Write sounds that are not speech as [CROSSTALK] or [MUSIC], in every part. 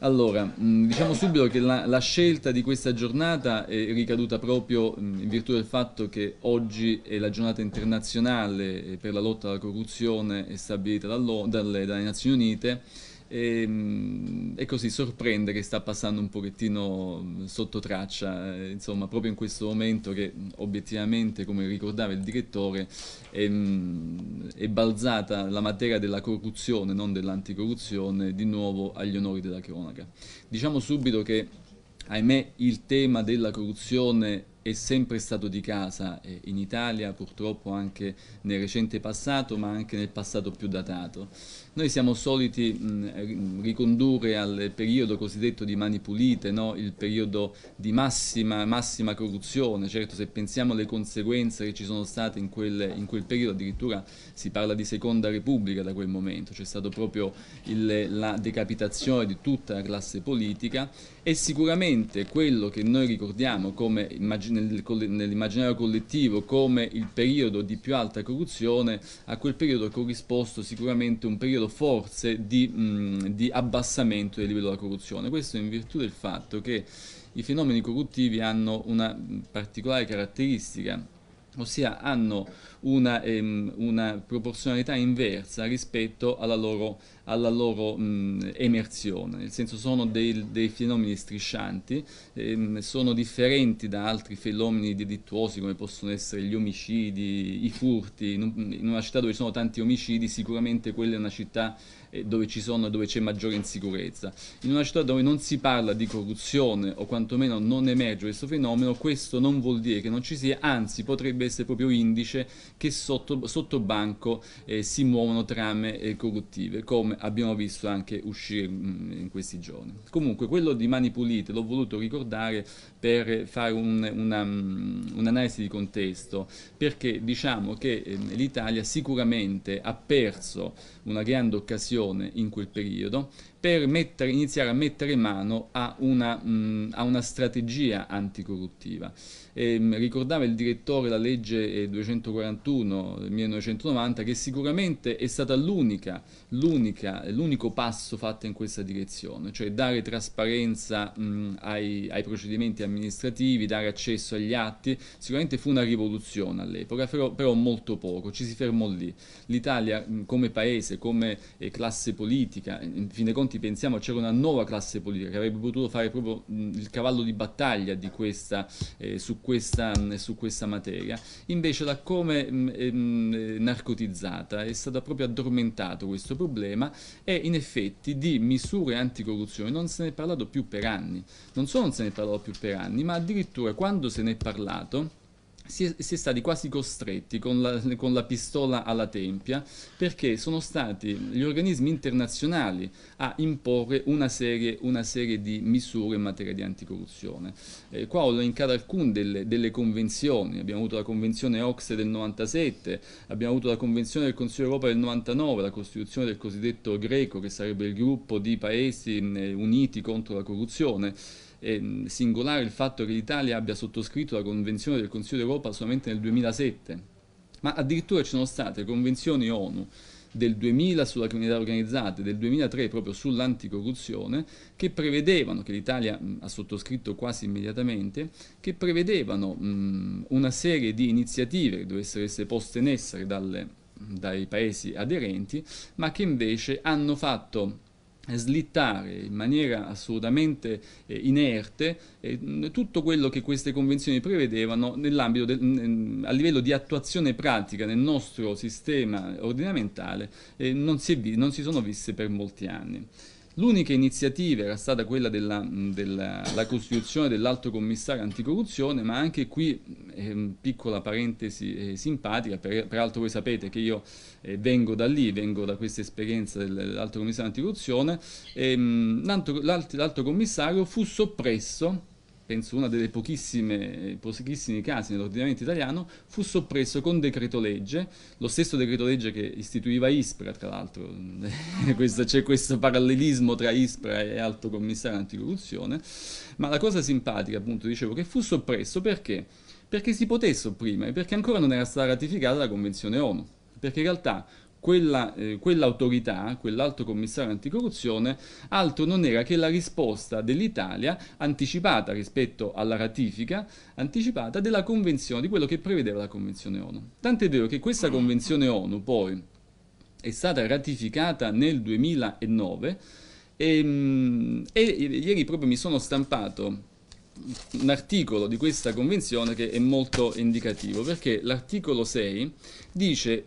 Allora, mm, diciamo subito che la, la, scelta di questa giornata è ricaduta proprio mm, in virtù del fatto che oggi è la giornata internazionale eh, per la lotta alla corruzione stabilita dalle, dalle Nazioni Unite e, ehm, e, così sorprende che sta passando un pochettino mm, sotto traccia, eh, insomma, proprio in questo momento che mm, obiettivamente, come ricordava il direttore, è, mm, è balzata la materia della corruzione, non dell'anticorruzione, di nuovo agli onori della cronaca. Diciamo subito che, ahimè, il tema della corruzione è sempre stato di casa eh, in Italia, purtroppo anche nel recente passato, ma anche nel passato più datato. Noi siamo soliti mh, eh, ricondurre al periodo cosiddetto di mani pulite, no? il periodo di massima, massima, corruzione, certo se pensiamo alle conseguenze che ci sono state in quel, in quel periodo, addirittura si parla di seconda repubblica da quel momento, c'è stata proprio il, la decapitazione di tutta la classe politica e sicuramente quello che noi ricordiamo nell'immaginario collettivo come il periodo di più alta corruzione, a quel periodo è corrisposto sicuramente un periodo forse di, mh, mm, di abbassamento del livello della corruzione. Questo in virtù del fatto che i fenomeni corruttivi hanno una particolare caratteristica ossia hanno una, ehm, una, proporzionalità inversa rispetto alla loro, alla loro mh, emersione, nel senso sono dei, dei fenomeni striscianti, ehm, sono differenti da altri fenomeni delittuosi come possono essere gli omicidi, i furti, in, una città dove ci sono tanti omicidi sicuramente quella è una città eh, dove ci sono dove c'è maggiore insicurezza. In una città dove non si parla di corruzione o quantomeno non emerge questo fenomeno, questo non vuol dire che non ci sia, anzi potrebbe essere proprio indice che sotto, sotto banco eh, si muovono trame eh, corruttive, come abbiamo visto anche uscire mh, mm, in questi giorni. Comunque quello di Mani Pulite l'ho voluto ricordare per fare un, una, mm, un'analisi di contesto, perché diciamo che eh, l'Italia sicuramente ha perso una grande occasione Napoleone in quel periodo per mettere, iniziare a mettere mano a una, mh, mm, a una strategia anticorruttiva. E, ehm, mh, ricordava il direttore la legge 241 del 1990 che sicuramente è stata l'unica, l'unico passo fatto in questa direzione, cioè dare trasparenza mh, mm, ai, ai, procedimenti amministrativi, dare accesso agli atti, sicuramente fu una rivoluzione all'epoca, però, però, molto poco, ci si fermò lì. L'Italia mm, come paese, come eh, classe politica, in fin dei conti Monti pensiamo c'era una nuova classe politica che avrebbe potuto fare proprio il cavallo di battaglia di questa, eh, su, questa, su, questa, materia, invece da come mh, narcotizzata è stato proprio addormentato questo problema e in effetti di misure anticorruzione non se ne è parlato più per anni, non solo non se ne è parlato più per anni, ma addirittura quando se ne è parlato si, si è, stati quasi costretti con la, con la, pistola alla tempia perché sono stati gli organismi internazionali a imporre una serie, una serie di misure in materia di anticorruzione. Eh, qua ho elencato alcune delle, delle, convenzioni, abbiamo avuto la convenzione OXE del 97, abbiamo avuto la convenzione del Consiglio d'Europa del 99, la costituzione del cosiddetto greco che sarebbe il gruppo di paesi uniti contro la corruzione è singolare il fatto che l'Italia abbia sottoscritto la Convenzione del Consiglio d'Europa solamente nel 2007, ma addirittura ci sono state convenzioni ONU del 2000 sulla criminalità organizzata e del 2003 proprio sull'anticorruzione, che prevedevano, che l'Italia ha sottoscritto quasi immediatamente, che prevedevano mh, una serie di iniziative che dovessero essere poste in essere dalle, dai paesi aderenti, ma che invece hanno fatto slittare in maniera assolutamente eh, inerte eh, tutto quello che queste convenzioni prevedevano del, a livello di attuazione pratica nel nostro sistema ordinamentale eh, non, si non si sono viste per molti anni. L'unica iniziativa era stata quella della, della costituzione dell'alto commissario anticorruzione, ma anche qui, eh, piccola parentesi eh, simpatica, per, peraltro voi sapete che io eh, vengo da lì, vengo da questa esperienza dell'alto commissario anticorruzione, l'alto commissario fu soppresso penso uno dei pochissimi casi nell'ordinamento italiano, fu soppresso con decreto legge, lo stesso decreto legge che istituiva ISPRA, tra l'altro [LAUGHS] c'è questo parallelismo tra ISPRA e Alto Commissario Anticorruzione, ma la cosa simpatica appunto dicevo che fu soppresso perché? Perché si poté sopprimere, perché ancora non era stata ratificata la Convenzione ONU, perché in realtà quella, eh, quell'autorità, quell'alto commissario anticorruzione, altro non era che la risposta dell'Italia anticipata rispetto alla ratifica, anticipata della convenzione, di quello che prevedeva la convenzione ONU. Tant'è vero che questa convenzione ONU poi è stata ratificata nel 2009 e, mm, e ieri proprio mi sono stampato un articolo di questa convenzione che è molto indicativo perché l'articolo 6 dice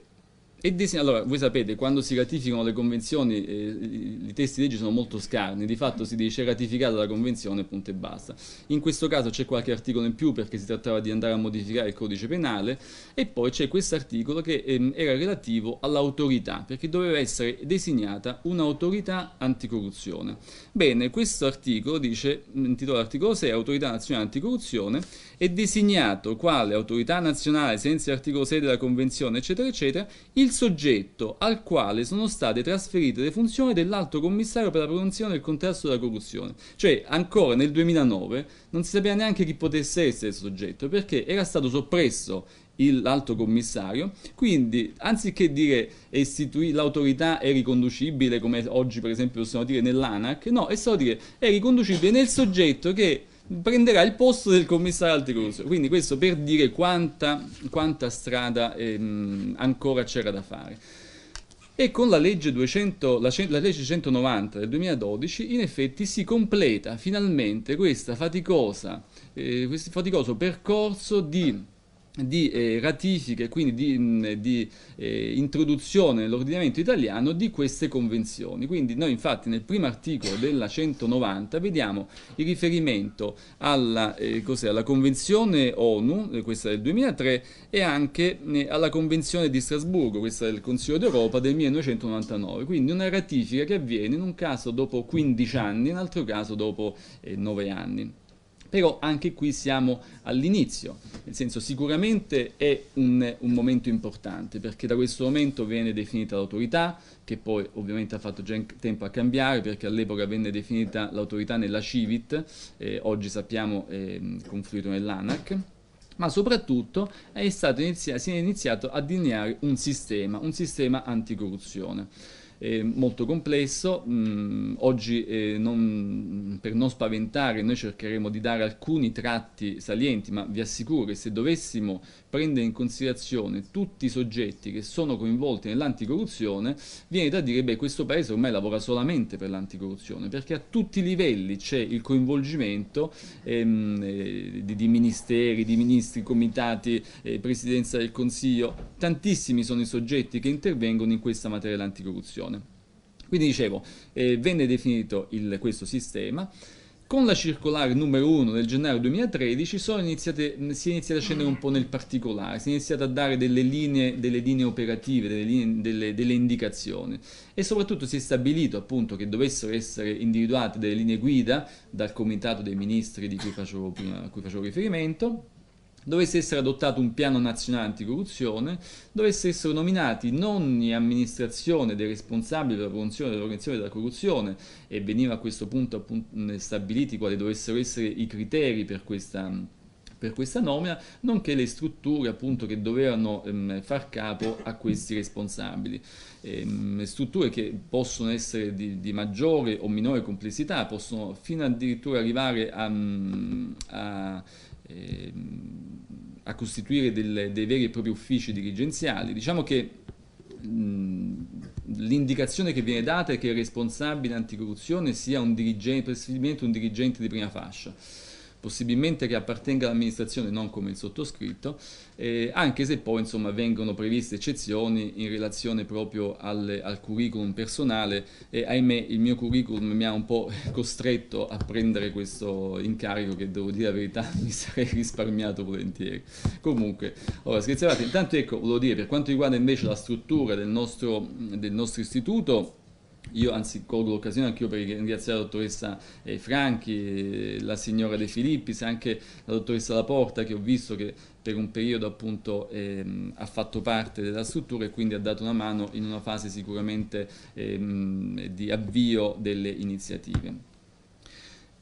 e disegna, allora, voi sapete, quando si ratificano le convenzioni, eh, i testi di legge sono molto scarni, di fatto si dice ratificata la convenzione, punto e basta. In questo caso c'è qualche articolo in più perché si trattava di andare a modificare il codice penale e poi c'è questo articolo che eh, era relativo all'autorità, perché doveva essere designata un'autorità anticorruzione. Bene, questo articolo dice, intitolato articolo 6, Autorità Nazionale Anticorruzione, è designato quale autorità nazionale, senza articolo 6 della Convenzione, eccetera, eccetera, il soggetto al quale sono state trasferite le funzioni dell'Alto Commissario per la prevenzione e il contrasto della corruzione. Cioè, ancora nel 2009 non si sapeva neanche chi potesse essere il soggetto, perché era stato soppresso l'alto commissario, quindi anziché dire l'autorità è riconducibile, come oggi per esempio possiamo dire nell'ANAC, no, è solo dire è riconducibile nel soggetto che prenderà il posto del commissario Alteruso. Quindi questo per dire quanta, quanta strada ehm, ancora c'era da fare. E con la legge, 200, la, la legge 190 del 2012 in effetti si completa finalmente questa faticosa, eh, questo faticoso percorso di di eh, ratifica e quindi di, di eh, introduzione nell'ordinamento italiano di queste convenzioni. Quindi noi infatti nel primo articolo della 190 vediamo il riferimento alla, eh, alla Convenzione ONU, eh, questa del 2003, e anche eh, alla Convenzione di Strasburgo, questa del Consiglio d'Europa del 1999. Quindi una ratifica che avviene in un caso dopo 15 anni, in un altro caso dopo 9 eh, anni però anche qui siamo all'inizio, nel senso sicuramente è un, un, momento importante perché da questo momento viene definita l'autorità che poi ovviamente ha fatto già tempo a cambiare perché all'epoca venne definita l'autorità nella Civit, eh, oggi sappiamo eh, confluito nell'ANAC ma soprattutto è stato iniziato, si è iniziato a delineare un sistema, un sistema anticorruzione eh, molto complesso. Mm, oggi, eh, non, per non spaventare, noi cercheremo di dare alcuni tratti salienti, ma vi assicuro che se dovessimo prendere in considerazione tutti i soggetti che sono coinvolti nell'anticorruzione, viene da dire che questo paese ormai lavora solamente per l'anticorruzione, perché a tutti i livelli c'è il coinvolgimento ehm, eh, di, di, ministeri, di ministri, comitati, eh, presidenza del Consiglio, tantissimi sono i soggetti che intervengono in questa materia dell'anticorruzione. Quindi dicevo, eh, venne definito il, questo sistema. Con la circolare numero 1 del gennaio 2013 iniziate, si è iniziato a scendere un po' nel particolare, si è iniziato a dare delle linee, delle linee operative, delle, linee, delle, delle, indicazioni e soprattutto si è stabilito appunto che dovessero essere individuate delle linee guida dal comitato dei ministri cui facevo prima, a cui facevo riferimento dovesse essere adottato un piano nazionale anticorruzione, dovesse essere nominati non ogni amministrazione dei responsabili per la prevenzione dell'organizzazione della corruzione e veniva a questo punto appunto, stabiliti quali dovessero essere i criteri per questa, per questa nomina, nonché le strutture appunto, che dovevano ehm, far capo a questi responsabili. Ehm, strutture che possono essere di, di, maggiore o minore complessità, possono fino addirittura arrivare a, a eh, a costituire delle, dei veri e propri uffici dirigenziali. Diciamo che l'indicazione che viene data è che il responsabile anticorruzione sia un dirigente, un dirigente di prima fascia possibilmente che appartenga all'amministrazione, non come il sottoscritto, eh, anche se poi insomma, vengono previste eccezioni in relazione proprio alle, al curriculum personale e ahimè il mio curriculum mi ha un po' [LAUGHS] costretto a prendere questo incarico che devo dire la verità [LAUGHS] mi sarei risparmiato volentieri. Comunque, ora scherzavate, intanto ecco, volevo dire per quanto riguarda invece la struttura del nostro, del nostro istituto, io anzi colgo l'occasione anche io per ringraziare la dottoressa eh, Franchi, eh, la signora De Filippis, anche la dottoressa Laporta che ho visto che per un periodo appunto ehm, ha fatto parte della struttura e quindi ha dato una mano in una fase sicuramente ehm, di avvio delle iniziative.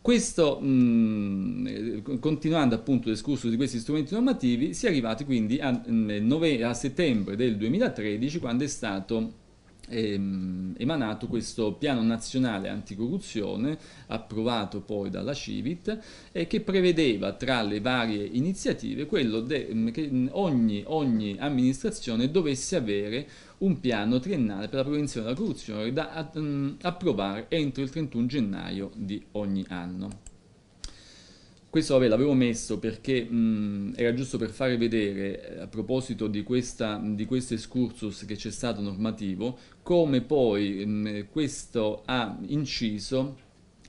Questo, mh, mm, eh, continuando appunto l'escurso di questi strumenti normativi, si è arrivati quindi a, mm, a settembre del 2013 quando è stato Ehm, emanato questo piano nazionale anticorruzione approvato poi dalla Civit e che prevedeva tra le varie iniziative quello mm, che mm, ogni, ogni amministrazione dovesse avere un piano triennale per la prevenzione della corruzione da mm, approvare entro il 31 gennaio di ogni anno. Questo vabbè l'avevo messo perché mh, era giusto per fare vedere, eh, a proposito di, questa, di questo excursus che c'è stato normativo, come poi mh, questo ha inciso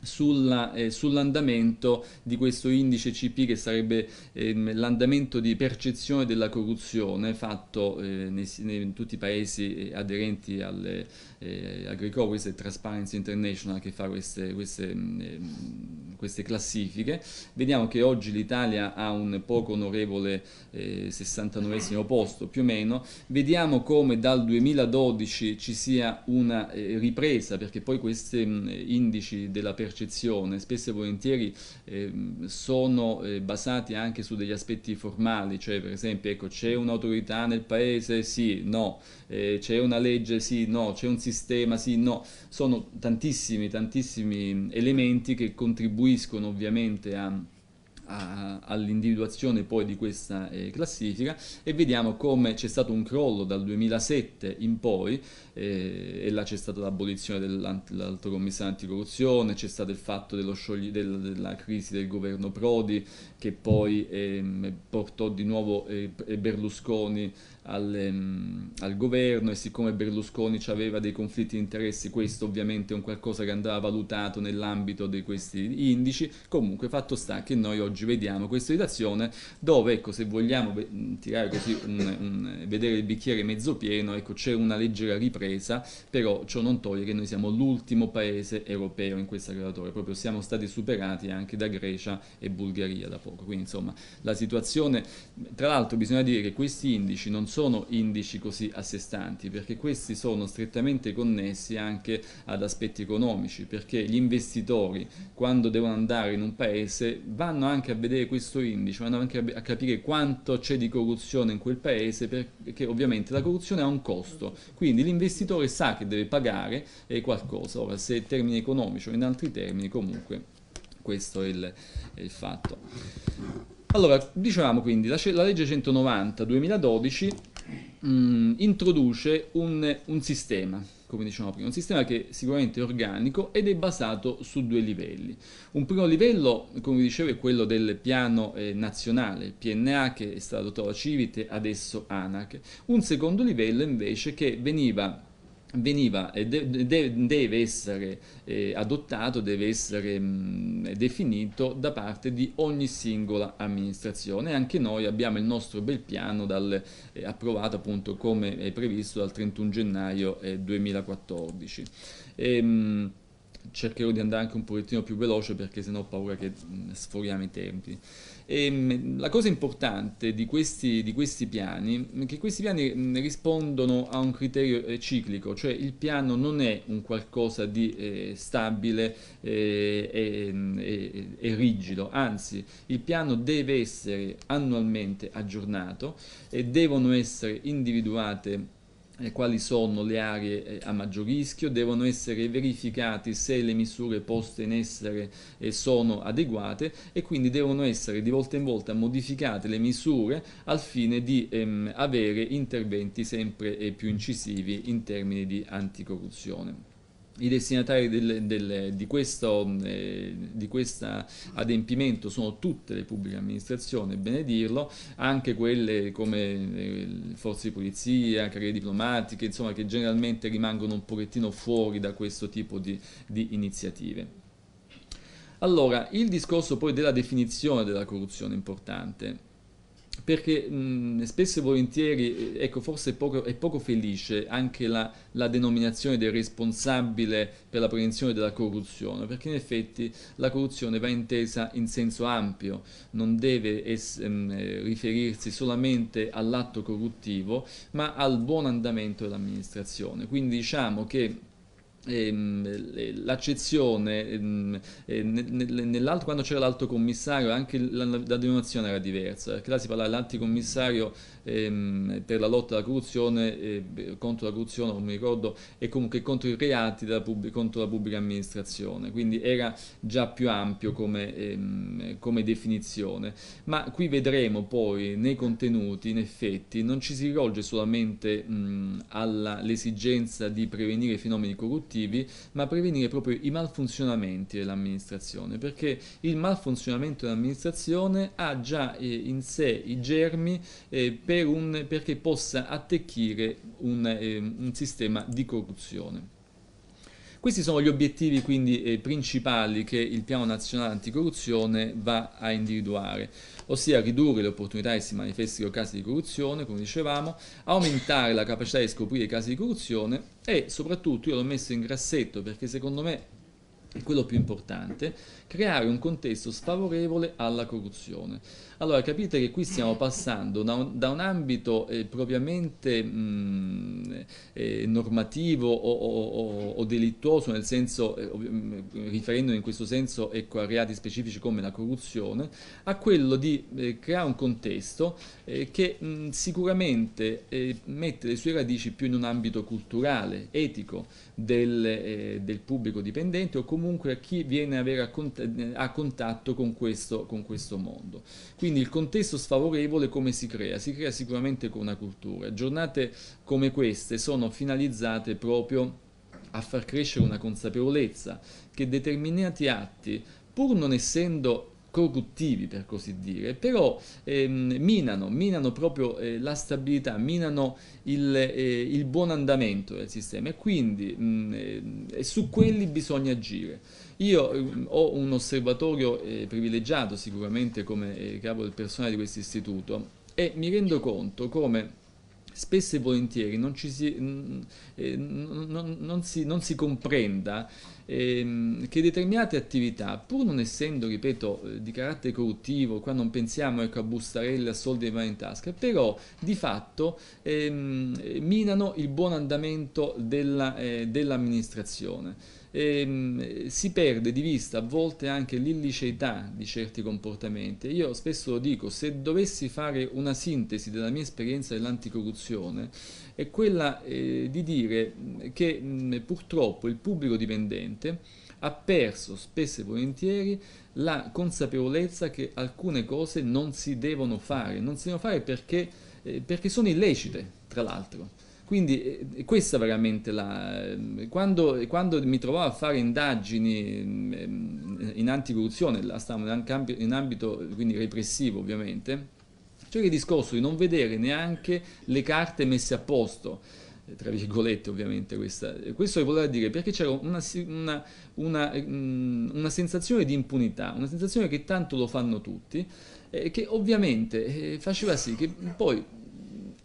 eh, sull'andamento eh, sull di questo indice CP che sarebbe ehm, l'andamento di percezione della corruzione fatto eh, nei, in tutti i paesi eh, aderenti alle, eh, a questa è Transparency International che fa queste, queste, mh, mm, ehm, queste classifiche. Vediamo che oggi l'Italia ha un poco onorevole 69 eh, posto più o meno, vediamo come dal 2012 ci sia una ripresa perché poi questi mh, mm, indici della percezione percezione, spesso e volentieri eh, sono eh, basati anche su degli aspetti formali, cioè per esempio ecco, c'è un'autorità nel paese? Sì, no, eh, c'è una legge? Sì, no, c'è un sistema? Sì, no, sono tantissimi, tantissimi ehm, elementi che contribuiscono ovviamente a all'individuazione poi di questa eh, classifica e vediamo come c'è stato un crollo dal 2007 in poi eh, e là c'è stata l'abolizione dell'alto commissario anticorruzione, c'è stato il fatto sciogli, del, della crisi del governo Prodi che poi eh, portò di nuovo eh, Berlusconi al, um, al governo e siccome Berlusconi aveva dei conflitti di interessi, questo ovviamente è un qualcosa che andava valutato nell'ambito di questi indici. Comunque fatto sta che noi oggi vediamo questa situazione dove, ecco, se vogliamo mm, tirare così, un, un, vedere il bicchiere mezzo pieno, ecco, c'è una leggera ripresa, però ciò non toglie che noi siamo l'ultimo paese europeo in questa graduatoria, proprio siamo stati superati anche da Grecia e Bulgaria da poco. Quindi insomma la situazione, tra l'altro bisogna dire che questi indici non sono indici così a sé stanti, perché questi sono strettamente connessi anche ad aspetti economici, perché gli investitori quando devono andare in un paese vanno anche a vedere questo indice, vanno anche a capire quanto c'è di corruzione in quel paese, perché ovviamente la corruzione ha un costo, quindi l'investitore sa che deve pagare qualcosa, ora se in termini economici o in altri termini comunque questo è il, è il fatto. Allora, dicevamo quindi, la, la legge 190-2012 mm, introduce un, un sistema, come dicevamo prima, un sistema che è sicuramente organico ed è basato su due livelli. Un primo livello, come dicevo, è quello del piano eh, nazionale, PNA che è stato adottato da Civite, adesso ANAC. Un secondo livello invece che veniva veniva, deve essere eh, adottato, deve essere definito da parte di ogni singola amministrazione. Anche noi abbiamo il nostro bel piano dal, eh, approvato appunto come è previsto dal 31 gennaio 2014. Eh, e, ehm, cercherò di andare anche un pochettino più veloce perché sennò ho paura che sforiamo i tempi. E ehm, la cosa importante di questi, di questi piani è che questi piani mm, rispondono a un criterio eh, ciclico, cioè il piano non è un qualcosa di eh, stabile eh, e, mm, e, e, rigido, anzi il piano deve essere annualmente aggiornato e devono essere individuate eh, quali sono le aree eh, a maggior rischio, devono essere verificati se le misure poste in essere eh, sono adeguate e quindi devono essere di volta in volta modificate le misure al fine di ehm, avere interventi sempre eh, più incisivi in termini di anticorruzione i destinatari del, del, di, questo, eh, di questo adempimento sono tutte le pubbliche amministrazioni, è bene dirlo, anche quelle come eh, forze di polizia, carriere diplomatiche, insomma che generalmente rimangono un pochettino fuori da questo tipo di, di iniziative. Allora, il discorso poi della definizione della corruzione è importante perché mh, spesso e volentieri eh, ecco, forse è poco, è poco felice anche la, la, denominazione del responsabile per la prevenzione della corruzione, perché in effetti la corruzione va intesa in senso ampio, non deve es, mh, eh, riferirsi solamente all'atto corruttivo, ma al buon andamento dell'amministrazione. Quindi diciamo che Ehm, l'accezione ehm, nell'alto quando c'era l'alto commissario anche la, denominazione era diversa perché là si parlava dell'anticommissario ehm, per la lotta alla corruzione contro la corruzione non mi ricordo e comunque contro i reati contro la pubblica amministrazione quindi era già più ampio come, ehm, come definizione ma qui vedremo poi nei contenuti in effetti non ci si rivolge solamente all'esigenza di prevenire i fenomeni corruttivi positivi, ma prevenire proprio i malfunzionamenti dell'amministrazione, perché il malfunzionamento dell'amministrazione ha già eh, in sé i germi eh, per un, perché possa attecchire un, ehm, un sistema di corruzione. Questi sono gli obiettivi quindi eh, principali che il piano nazionale anticorruzione va a individuare, ossia ridurre le opportunità che si manifestino casi di corruzione, come dicevamo, aumentare la capacità di scoprire i casi di corruzione e soprattutto io l'ho messo in grassetto perché secondo me e quello più importante, creare un contesto sfavorevole alla corruzione. Allora capite che qui stiamo passando da un, da un ambito eh, propriamente mh, mm, eh, normativo o, o, o, o, delittuoso, nel senso, eh, mm, riferendo in questo senso ecco, a reati specifici come la corruzione, a quello di eh, creare un contesto eh, che mh, mm, sicuramente eh, mette le sue radici più in un ambito culturale, etico, del, eh, del, pubblico dipendente o comunque a chi viene a avere a, cont a contatto con questo, con questo, mondo. Quindi il contesto sfavorevole come si crea? Si crea sicuramente con una cultura. Giornate come queste sono finalizzate proprio a far crescere una consapevolezza che determinati atti, pur non essendo corruttivi per così dire, però ehm, minano, minano proprio eh, la stabilità, minano il, eh, il, buon andamento del sistema e quindi mh, mm, eh, su quelli bisogna agire. Io mh, eh, ho un osservatorio eh, privilegiato sicuramente come eh, capo del personale di questo istituto e mi rendo conto come spesso e volentieri non, si, eh, non, non, si, non si, comprenda ehm, che determinate attività, pur non essendo, ripeto, eh, di carattere corruttivo, qua non pensiamo ecco, a bustarelle, a soldi che vanno in tasca, però di fatto eh, minano il buon andamento della, eh, dell'amministrazione e, ehm, si perde di vista a volte anche l'illiceità di certi comportamenti. Io spesso lo dico, se dovessi fare una sintesi della mia esperienza dell'anticorruzione, è quella eh, di dire che mh, mm, purtroppo il pubblico dipendente ha perso spesso e volentieri la consapevolezza che alcune cose non si devono fare, non si devono fare perché, eh, perché sono illecite, tra l'altro. Quindi eh, eh, questa veramente la... Ehm, quando, quando, mi trovavo a fare indagini mm, ehm, in anticorruzione, la stavamo in ambito quindi repressivo ovviamente, c'era il discorso di non vedere neanche le carte messe a posto, eh, tra virgolette ovviamente questa. Questo voleva dire perché c'era una, una, una, mm, una sensazione di impunità, una sensazione che tanto lo fanno tutti, eh, che ovviamente faceva sì che poi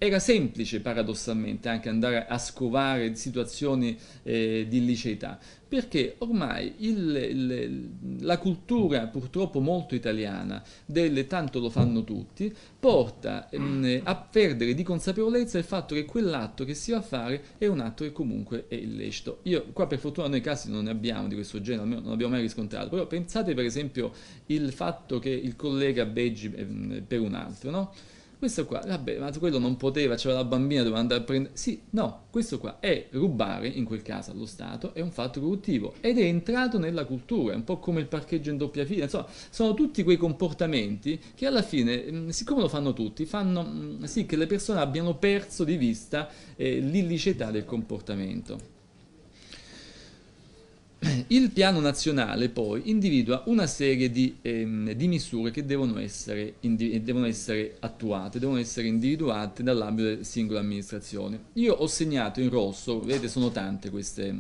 era semplice paradossalmente anche andare a scovare situazioni eh, di liceità perché ormai il, il, la cultura purtroppo molto italiana del tanto lo fanno tutti porta mh, mm, a perdere di consapevolezza il fatto che quell'atto che si va a fare è un atto che comunque è illecito. Io qua per fortuna noi casi non ne abbiamo di questo genere, non abbiamo mai riscontrato, però pensate per esempio il fatto che il collega Beggi eh, mm, per un altro, no? Questo qua, vabbè, ma quello non poteva, c'era la bambina, doveva andare a prendere... Sì, no, questo qua è rubare, in quel caso allo Stato, è un fatto corruttivo ed è entrato nella cultura, è un po' come il parcheggio in doppia fila, insomma, sono tutti quei comportamenti che alla fine, mm, siccome lo fanno tutti, fanno mm, sì che le persone abbiano perso di vista eh, l'illicità del comportamento. Il piano nazionale poi individua una serie di, ehm, di misure che devono essere, devono essere, attuate, devono essere individuate dall'ambito delle singole amministrazioni. Io ho segnato in rosso, vedete sono tante queste,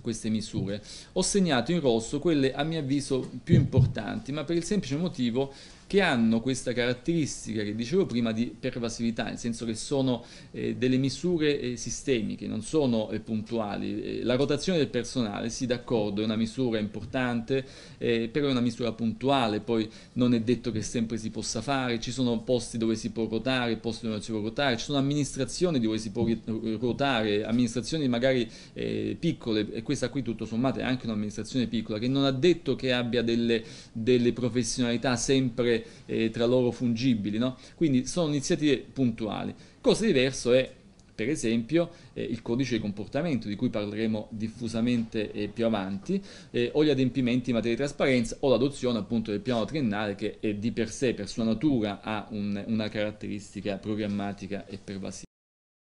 queste misure, ho segnato in rosso quelle a mio avviso più importanti, ma per il semplice motivo che hanno questa caratteristica che dicevo prima di pervasività, nel senso che sono eh, delle misure eh, sistemiche, non sono eh, puntuali. Eh, la rotazione del personale, sì d'accordo, è una misura importante, eh, però è una misura puntuale, poi non è detto che sempre si possa fare, ci sono posti dove si può ruotare, posti dove non si può ruotare, ci sono amministrazioni dove si può ruotare, eh, amministrazioni magari piccole, e questa qui tutto sommato è anche un'amministrazione piccola, che non ha detto che abbia delle, delle professionalità sempre eh, tra loro fungibili, no? quindi sono iniziative puntuali. Cosa diverso è per esempio eh, il codice di comportamento di cui parleremo diffusamente eh, più avanti eh, o gli adempimenti in materia di trasparenza o l'adozione appunto del piano triennale che di per sé per sua natura ha un, una caratteristica programmatica e pervasiva.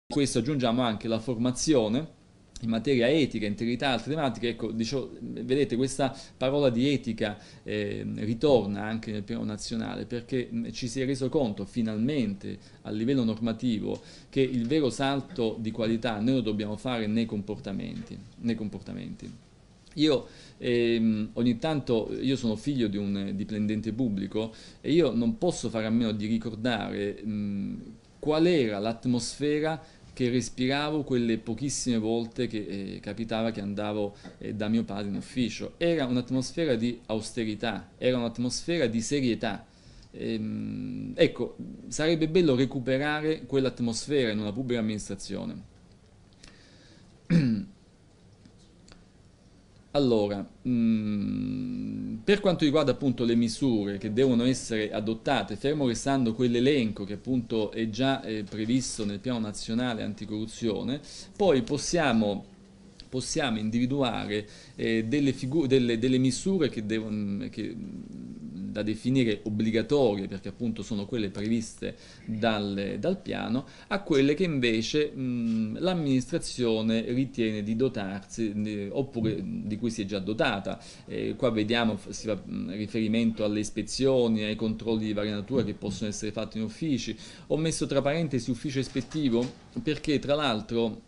A questo aggiungiamo anche la formazione in materia etica, integrità, altre tematiche, ecco, dicevo, vedete questa parola di etica eh, ritorna anche nel piano nazionale perché ci si è reso conto finalmente a livello normativo che il vero salto di qualità noi lo dobbiamo fare nei comportamenti. Nei comportamenti. Io ehm, ogni tanto, io sono figlio di un dipendente pubblico e io non posso fare a meno di ricordare mh, qual era l'atmosfera che respiravo quelle pochissime volte che eh, capitava che andavo eh, da mio padre in ufficio. Era un'atmosfera di austerità, era un'atmosfera di serietà. Ehm, ecco, sarebbe bello recuperare quell'atmosfera in una pubblica amministrazione. [CLEARS THROAT] Allora, mm, per quanto riguarda appunto le misure che devono essere adottate, fermo restando quell'elenco che appunto è già eh, previsto nel piano nazionale anticorruzione, poi possiamo, possiamo individuare eh, delle, delle, delle, misure che, devono, che, da definire obbligatorie, perché appunto sono quelle previste dal, dal piano, a quelle che invece l'amministrazione ritiene di dotarsi di, oppure di cui si è già dotata. Eh, qua vediamo, si fa riferimento alle ispezioni, ai controlli di varia natura che possono essere fatti in uffici. Ho messo tra parentesi ufficio ispettivo perché tra l'altro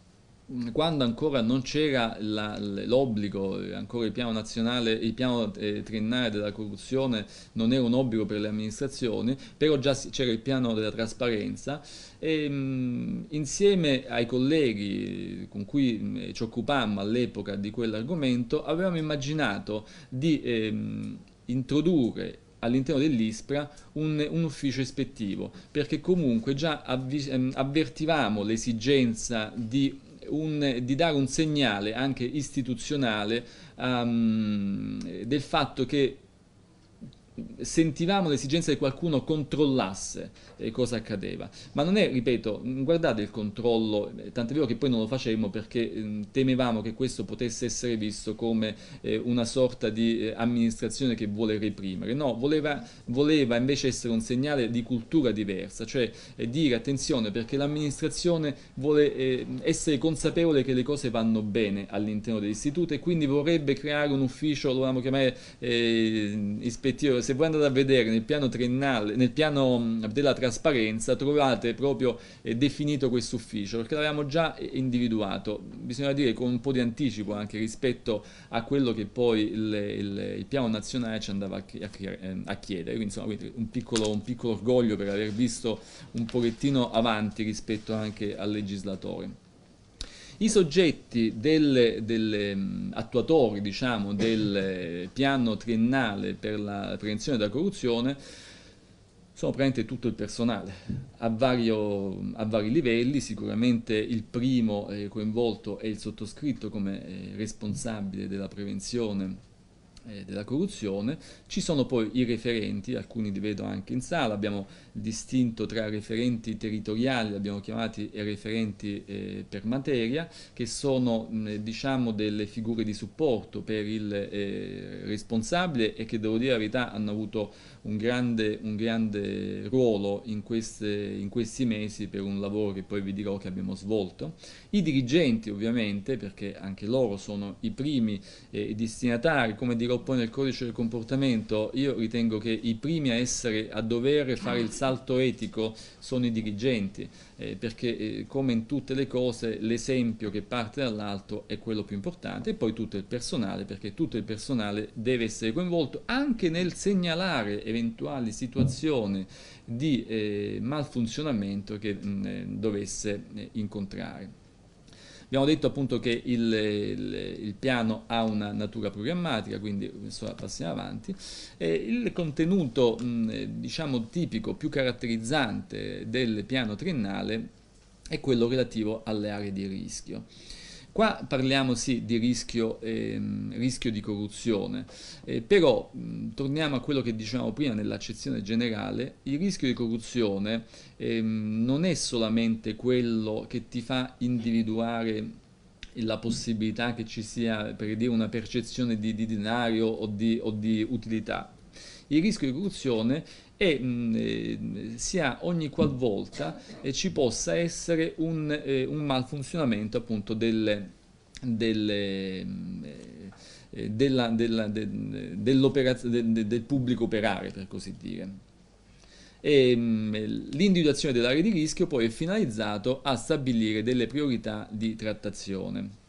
quando ancora non c'era l'obbligo, ancora il piano nazionale, il piano eh, triennale della corruzione non era un obbligo per le amministrazioni, però già c'era il piano della trasparenza e ehm, mh, insieme ai colleghi con cui mh, eh, ci occupammo all'epoca di quell'argomento avevamo immaginato di eh, introdurre all'interno dell'ISPRA un, un, ufficio ispettivo, perché comunque già avvi, ehm, avvertivamo l'esigenza di un, di dare un segnale anche istituzionale um, del fatto che sentivamo l'esigenza che qualcuno controllasse eh, cosa accadeva. Ma non è, ripeto, mm, guardate il controllo, eh, tant'è vero che poi non lo facemmo perché eh, temevamo che questo potesse essere visto come eh, una sorta di eh, amministrazione che vuole reprimere. No, voleva, voleva, invece essere un segnale di cultura diversa, cioè eh, dire attenzione perché l'amministrazione vuole essere consapevole che le cose vanno bene all'interno dell'istituto e quindi vorrebbe creare un ufficio, lo volevamo chiamare ispettivo se voi andate a vedere nel piano triennale, nel piano mm, della trasparenza, trovate proprio eh, definito questo ufficio, perché l'avevamo già eh, individuato, bisogna dire con un po' di anticipo anche rispetto a quello che poi il, il, il piano nazionale ci andava a, ehm, chiedere, quindi insomma un, piccolo, un piccolo orgoglio per aver visto un pochettino avanti rispetto anche al legislatore. I soggetti delle, delle mm, attuatori diciamo, del eh, piano triennale per la prevenzione della corruzione sono praticamente tutto il personale, a, vario, a vari livelli, sicuramente il primo eh, coinvolto è il sottoscritto come eh, responsabile della prevenzione eh, della corruzione, ci sono poi i referenti, alcuni li vedo anche in sala, abbiamo distinto tra referenti territoriali, abbiamo chiamati, e referenti eh, per materia, che sono mh, diciamo delle figure di supporto per il eh, responsabile e che devo dire la verità hanno avuto un grande, un grande ruolo in, queste, in, questi mesi per un lavoro che poi vi dirò che abbiamo svolto. I dirigenti ovviamente, perché anche loro sono i primi eh, destinatari, come dirò poi nel codice del comportamento, io ritengo che i primi a essere a dover fare il salto salto etico sono i dirigenti, eh, perché eh, come in tutte le cose l'esempio che parte dall'alto è quello più importante e poi tutto il personale, perché tutto il personale deve essere coinvolto anche nel segnalare eventuali situazioni di eh, malfunzionamento che mh, eh, dovesse eh, incontrare. Abbiamo detto appunto che il, il, il piano ha una natura programmatica, quindi passiamo avanti. Eh, il contenuto mh, diciamo tipico, più caratterizzante del piano triennale è quello relativo alle aree di rischio. Qua parliamo sì di rischio, ehm, rischio di corruzione, eh, però mh, mm, torniamo a quello che dicevamo prima nell'accezione generale, il rischio di corruzione ehm, non è solamente quello che ti fa individuare la possibilità che ci sia per dire una percezione di, di denaro o di, o di utilità. Il rischio di corruzione e mh, mm, sia ogni qualvolta eh, ci possa essere un, eh, un malfunzionamento appunto delle, delle mm, eh, della, de, de, del pubblico operare, per così dire. Mm, l'individuazione dell'area di rischio poi è finalizzato a stabilire delle priorità di trattazione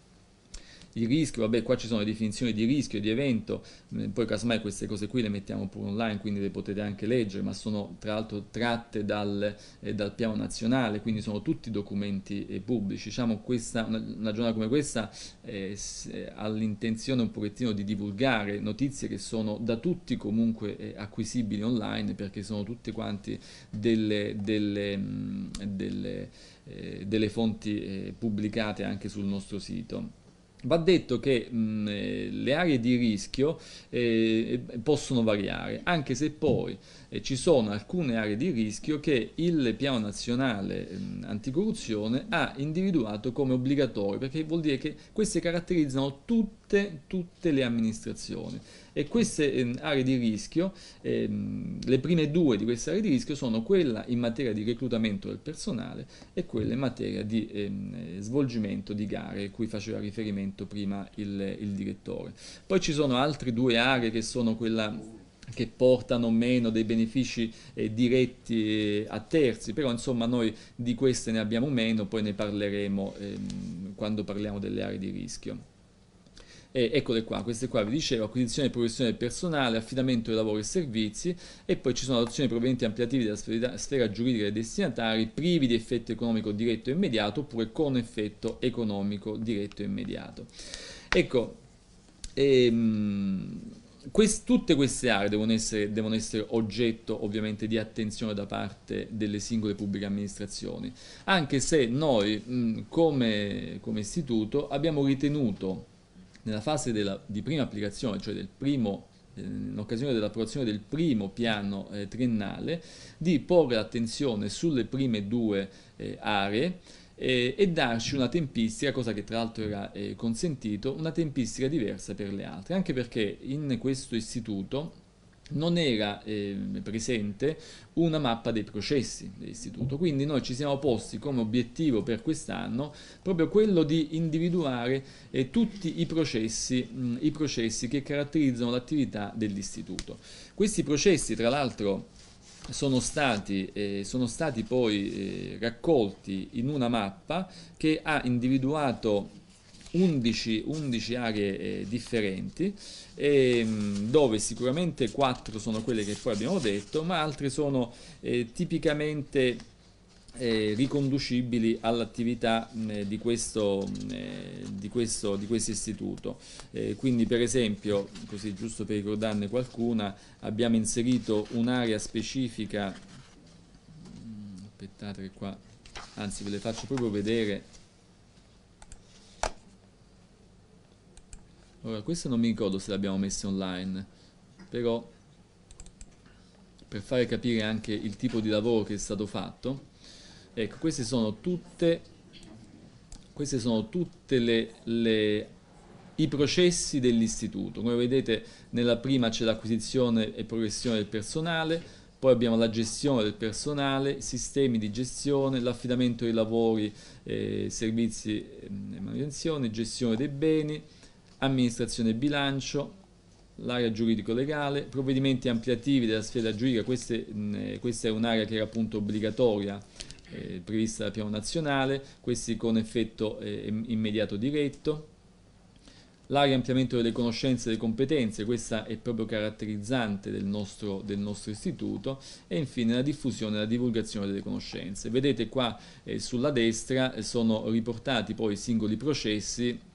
il rischio, vabbè qua ci sono le definizioni di rischio, e di evento, mm, poi casomai queste cose qui le mettiamo pure online, quindi le potete anche leggere, ma sono tra l'altro tratte dal, eh, dal piano nazionale, quindi sono tutti documenti eh, pubblici. Diciamo questa, una, una, giornata come questa eh, eh ha l'intenzione un pochettino di divulgare notizie che sono da tutti comunque eh, acquisibili online, perché sono tutte quanti delle, delle, mh, mm, delle, eh, delle fonti pubblicate anche sul nostro sito. Va detto che mh, eh, le aree di rischio eh, eh, possono variare, anche se poi eh, ci sono alcune aree di rischio che il piano nazionale mh, anticorruzione ha individuato come obbligatorio, perché vuol dire che queste caratterizzano tutte, tutte le amministrazioni e queste eh, aree di rischio, ehm, le prime due di queste aree di rischio sono quella in materia di reclutamento del personale e quella in materia di ehm, svolgimento di gare cui faceva riferimento prima il, il direttore. Poi ci sono altre due aree che sono quella che portano meno dei benefici eh, diretti eh, a terzi, però insomma noi di queste ne abbiamo meno, poi ne parleremo ehm, quando parliamo delle aree di rischio eh, eccole qua, queste qua vi dicevo, acquisizione e professione del personale, affidamento dei lavori e servizi e poi ci sono adozioni provenienti ampliativi della sfera, sfera giuridica dei destinatari privi di effetto economico diretto e immediato oppure con effetto economico diretto e immediato. Ecco, ehm, Quest, tutte queste aree devono essere, devono essere, oggetto ovviamente di attenzione da parte delle singole pubbliche amministrazioni, anche se noi mh, come, come istituto abbiamo ritenuto nella fase della, di prima applicazione, cioè primo, eh, in occasione dell'approvazione del primo piano eh, triennale, di porre l'attenzione sulle prime due eh, aree eh, e darci una tempistica, cosa che tra l'altro era eh, consentito, una tempistica diversa per le altre, anche perché in questo istituto non era eh, presente una mappa dei processi dell'istituto. Quindi noi ci siamo posti come obiettivo per quest'anno proprio quello di individuare eh, tutti i processi, mh, i processi che caratterizzano l'attività dell'istituto. Questi processi, tra l'altro, sono stati, eh, sono stati, poi eh, raccolti in una mappa che ha individuato 11, 11 aree eh, differenti, e, ehm, dove sicuramente 4 sono quelle che poi abbiamo detto, ma altre sono eh, tipicamente eh, riconducibili all'attività eh, di, eh, di, di, questo, istituto. Eh, quindi per esempio, così giusto per ricordarne qualcuna, abbiamo inserito un'area specifica, aspettate che qua, anzi ve le faccio proprio vedere Ora, questo non mi ricordo se l'abbiamo messo online, però per fare capire anche il tipo di lavoro che è stato fatto, ecco, queste sono tutte, queste sono tutte le, le, i processi dell'istituto. Come vedete, nella prima c'è l'acquisizione e progressione del personale, poi abbiamo la gestione del personale, sistemi di gestione, l'affidamento dei lavori, eh, servizi ehm, e manutenzione, gestione dei beni, amministrazione e bilancio, l'area giuridico-legale, provvedimenti ampliativi della sfera giuridica, Queste, mh, eh, questa è un'area che era appunto obbligatoria eh, prevista dal piano nazionale, questi con effetto eh, immediato diretto, l'area ampliamento delle conoscenze e delle competenze, questa è proprio caratterizzante del nostro, del nostro, istituto, e infine la diffusione e la divulgazione delle conoscenze. Vedete qua eh, sulla destra eh, sono riportati poi i singoli processi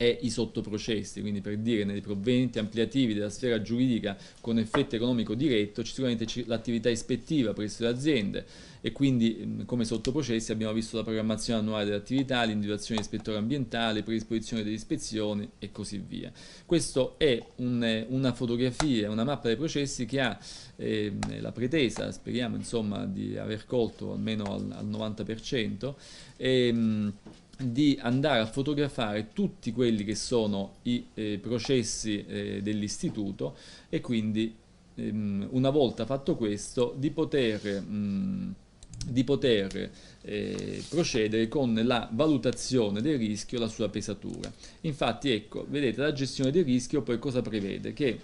e i sottoprocessi, quindi per dire nei provvedimenti ampliativi della sfera giuridica con effetto economico diretto, ci sicuramente l'attività ispettiva presso le aziende e quindi mm, come sottoprocessi abbiamo visto la programmazione annuale dell'attività, l'individuazione dell'ispettore ambientale, predisposizione delle ispezioni e così via. Questa è un, una fotografia, una mappa dei processi che ha eh, la pretesa, speriamo insomma, di aver colto almeno al, al 90%, e, ehm, di andare a fotografare tutti quelli che sono i eh, processi eh, dell'istituto e quindi ehm, una volta fatto questo di poter, mh, di poter eh, procedere con la valutazione del rischio la sua pesatura. Infatti ecco, vedete la gestione del rischio poi cosa prevede? Che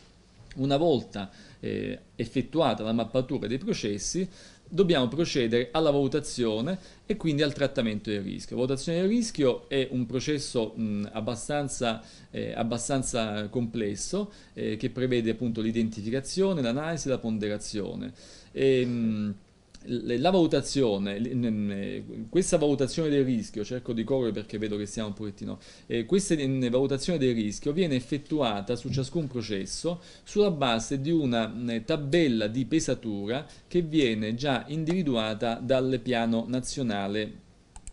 una volta eh, effettuata la mappatura dei processi dobbiamo procedere alla valutazione e quindi al trattamento del rischio. La valutazione del rischio è un processo mh, mm, abbastanza, eh, abbastanza, complesso eh, che prevede appunto l'identificazione, l'analisi e la ponderazione. E, ehm, mh, la valutazione, questa valutazione del rischio, cerco di correre perché vedo che stiamo un pochettino, eh, questa valutazione del rischio viene effettuata su ciascun processo sulla base di una eh, tabella di pesatura che viene già individuata dal piano nazionale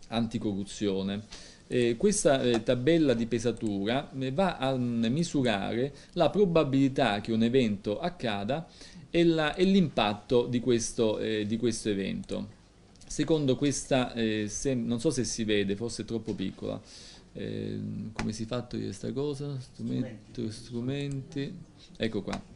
anticorruzione. Eh, questa eh, tabella di pesatura eh, va a mm, misurare la probabilità che un evento accada e, l'impatto di, eh, di questo, evento. Secondo questa, eh, se, non so se si vede, forse è troppo piccola, eh, come si è fatto io questa cosa? Strumenti, strumenti, ecco qua.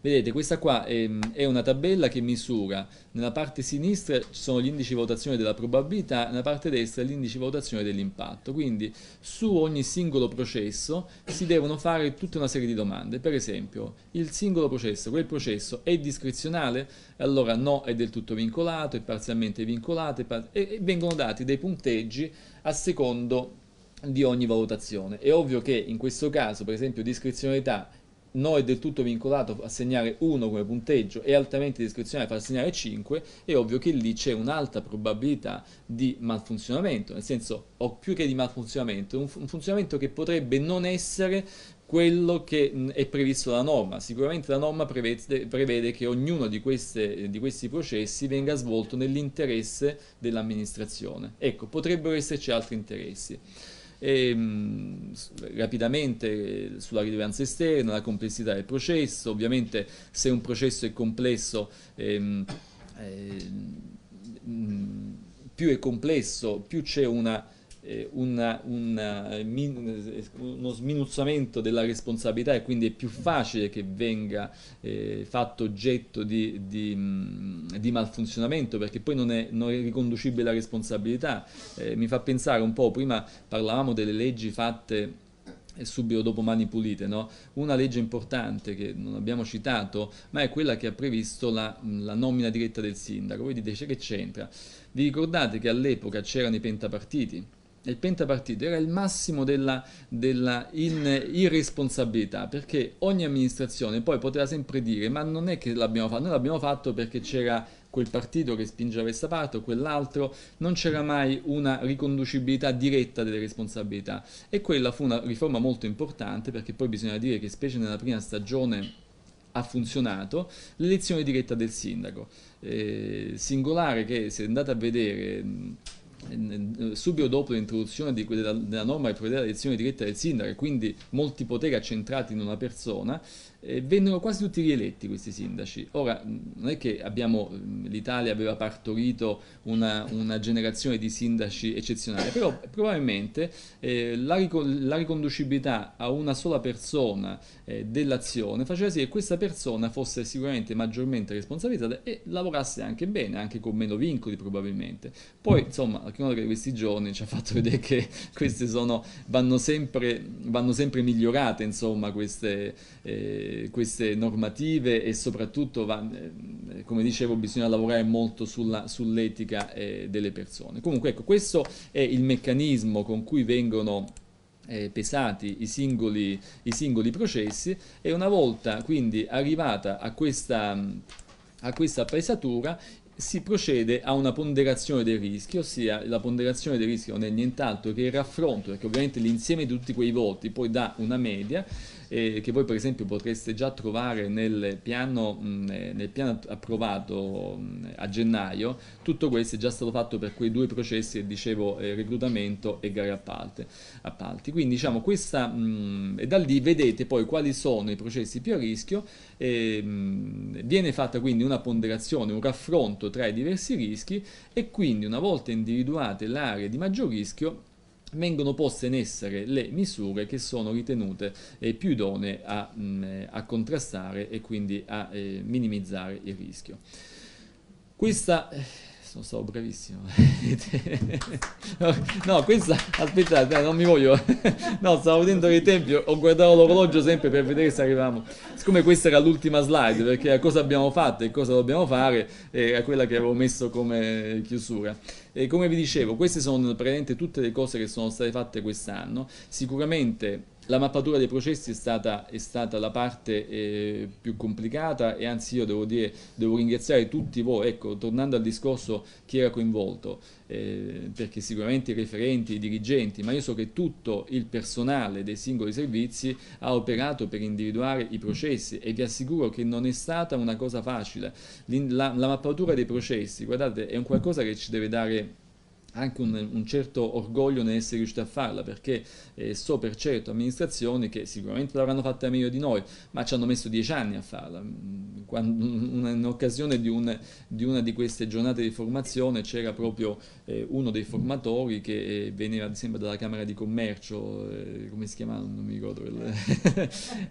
Vedete, questa qua è, ehm, è, una tabella che misura, nella parte sinistra sono gli indici di valutazione della probabilità, nella parte destra gli indici di valutazione dell'impatto. Quindi su ogni singolo processo si devono fare tutta una serie di domande. Per esempio, il singolo processo, quel processo è discrezionale? Allora no, è del tutto vincolato, è parzialmente vincolato, è par e, e vengono dati dei punteggi a secondo di ogni valutazione. È ovvio che in questo caso, per esempio, discrezionalità no è del tutto vincolato a segnare 1 come punteggio e altamente discrezionale far segnare 5, è ovvio che lì c'è un'alta probabilità di malfunzionamento, nel senso o più che di malfunzionamento, un, un funzionamento che potrebbe non essere quello che mm, è previsto dalla norma. Sicuramente la norma prevede, prevede che ognuno di, queste, di, questi processi venga svolto nell'interesse dell'amministrazione. Ecco, potrebbero esserci altri interessi e, mh, rapidamente eh, sulla rilevanza esterna, la complessità del processo, ovviamente se un processo è complesso ehm, eh, mh, più è complesso, più c'è una una, eh, una, eh, eh, uno sminuzzamento della responsabilità e quindi è più facile che venga eh, fatto oggetto di, di, di, malfunzionamento perché poi non è, non è riconducibile la responsabilità. Eh, mi fa pensare un po', prima parlavamo delle leggi fatte subito dopo Mani Pulite, no? una legge importante che non abbiamo citato, ma è quella che ha previsto la, la nomina diretta del sindaco. Voi dite che c'entra? Vi ricordate che all'epoca c'erano i pentapartiti? il pentapartito era il massimo della, della irresponsabilità perché ogni amministrazione poi poteva sempre dire ma non è che l'abbiamo fatto, noi l'abbiamo fatto perché c'era quel partito che spingeva questa parte o quell'altro, non c'era mai una riconducibilità diretta delle responsabilità e quella fu una riforma molto importante perché poi bisogna dire che specie nella prima stagione ha funzionato l'elezione diretta del sindaco. Eh, singolare che se andate a vedere eh, subito dopo l'introduzione della, della norma che prevede la l'elezione diretta del sindaco e quindi molti poteri accentrati in una persona, eh, vennero quasi tutti rieletti questi sindaci. Ora, mm, non è che mm, l'Italia aveva partorito una, una, generazione di sindaci eccezionale, però probabilmente eh, la, la, riconducibilità a una sola persona eh, dell'azione faceva sì che questa persona fosse sicuramente maggiormente responsabilizzata e lavorasse anche bene, anche con meno vincoli probabilmente. Poi, insomma, la cronaca di questi giorni ci ha fatto vedere che [LAUGHS] queste sono, vanno, sempre, vanno sempre migliorate, insomma, queste... Eh, queste normative e soprattutto, va, eh, come dicevo, bisogna lavorare molto sull'etica sull eh, delle persone. Comunque, ecco, questo è il meccanismo con cui vengono eh, pesati i singoli, i singoli, processi e una volta quindi arrivata a questa, a questa pesatura si procede a una ponderazione dei rischi, ossia la ponderazione dei rischi non è nient'altro che il raffronto, perché ovviamente l'insieme di tutti quei voti poi dà una media eh, che voi per esempio potreste già trovare nel piano, mh, mm, eh, nel piano approvato mh, mm, a gennaio, tutto questo è già stato fatto per quei due processi che dicevo eh, reclutamento e gare appalti. appalti. Quindi diciamo questa, mh, mm, e da lì vedete poi quali sono i processi più a rischio, eh, viene fatta quindi una ponderazione, un raffronto tra i diversi rischi e quindi una volta individuate le aree di maggior rischio vengono poste in essere le misure che sono ritenute eh, più idonee a, mh, mm, eh, a, contrastare e quindi a eh, minimizzare il rischio. Questa eh, sono stato bravissimo. [LAUGHS] no, questa, aspettate, non mi voglio. [LAUGHS] no, stavo dentro dei tempi, ho guardato l'orologio sempre per vedere se arrivavamo. Siccome questa era l'ultima slide, perché a cosa abbiamo fatto e cosa dobbiamo fare, eh, era quella che avevo messo come chiusura. E come vi dicevo, queste sono praticamente tutte le cose che sono state fatte quest'anno. Sicuramente la mappatura dei processi è stata, è stata la parte eh, più complicata e anzi io devo, dire, devo ringraziare tutti voi, ecco, tornando al discorso chi era coinvolto, eh, perché sicuramente i referenti, i dirigenti, ma io so che tutto il personale dei singoli servizi ha operato per individuare i processi e vi assicuro che non è stata una cosa facile. La, la mappatura dei processi, guardate, è un qualcosa che ci deve dare anche un, un, certo orgoglio nell'essere riusciti a farla, perché eh, so per certo amministrazioni che sicuramente l'avranno fatta meglio di noi, ma ci hanno messo dieci anni a farla. Mm, quando, un, in occasione di, un, di, una di queste giornate di formazione c'era proprio eh, uno dei formatori che eh, veniva sempre dalla Camera di Commercio, eh, come si chiamava, non mi ricordo, [LAUGHS]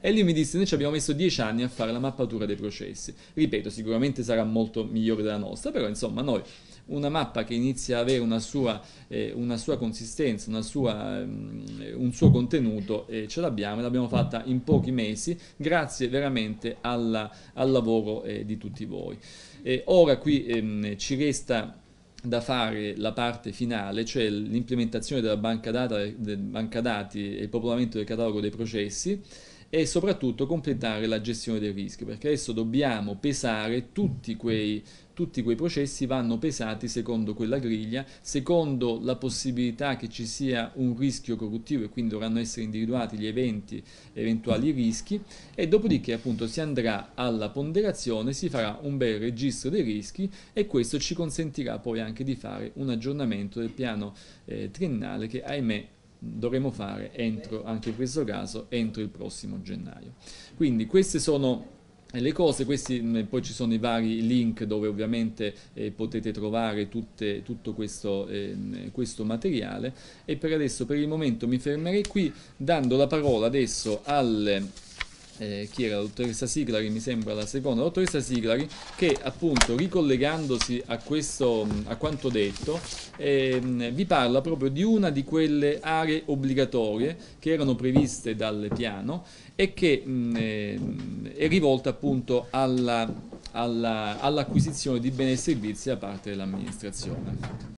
e lì mi disse noi ci abbiamo messo dieci anni a fare la mappatura dei processi. Ripeto, sicuramente sarà molto migliore della nostra, però insomma noi una mappa che inizia a avere una sua, eh, una sua consistenza, una sua, um, un suo contenuto e ce l'abbiamo e l'abbiamo fatta in pochi mesi grazie veramente alla, al lavoro eh, di tutti voi. E ora qui ehm, ci resta da fare la parte finale, cioè l'implementazione della banca, data, del banca dati e il popolamento del catalogo dei processi e soprattutto completare la gestione del rischio, perché adesso dobbiamo pesare tutti quei, tutti quei processi vanno pesati secondo quella griglia, secondo la possibilità che ci sia un rischio corruttivo e quindi dovranno essere individuati gli eventi, eventuali rischi e dopodiché appunto si andrà alla ponderazione, si farà un bel registro dei rischi e questo ci consentirà poi anche di fare un aggiornamento del piano eh, triennale che ahimè dovremo fare entro, anche in questo caso entro il prossimo gennaio. Quindi queste sono eh, le cose, questi, mm, eh, poi ci sono i vari link dove ovviamente eh, potete trovare tutte, tutto questo, eh, questo, materiale e per adesso per il momento mi fermerei qui dando la parola adesso al eh, chi era la dottoressa Siglari, mi sembra la seconda, la dottoressa Siglari che appunto ricollegandosi a, questo, a quanto detto ehm, vi parla proprio di una di quelle aree obbligatorie che erano previste dal piano e che mh, mm, eh, è rivolta appunto alla, alla, all'acquisizione di beni e servizi da parte dell'amministrazione.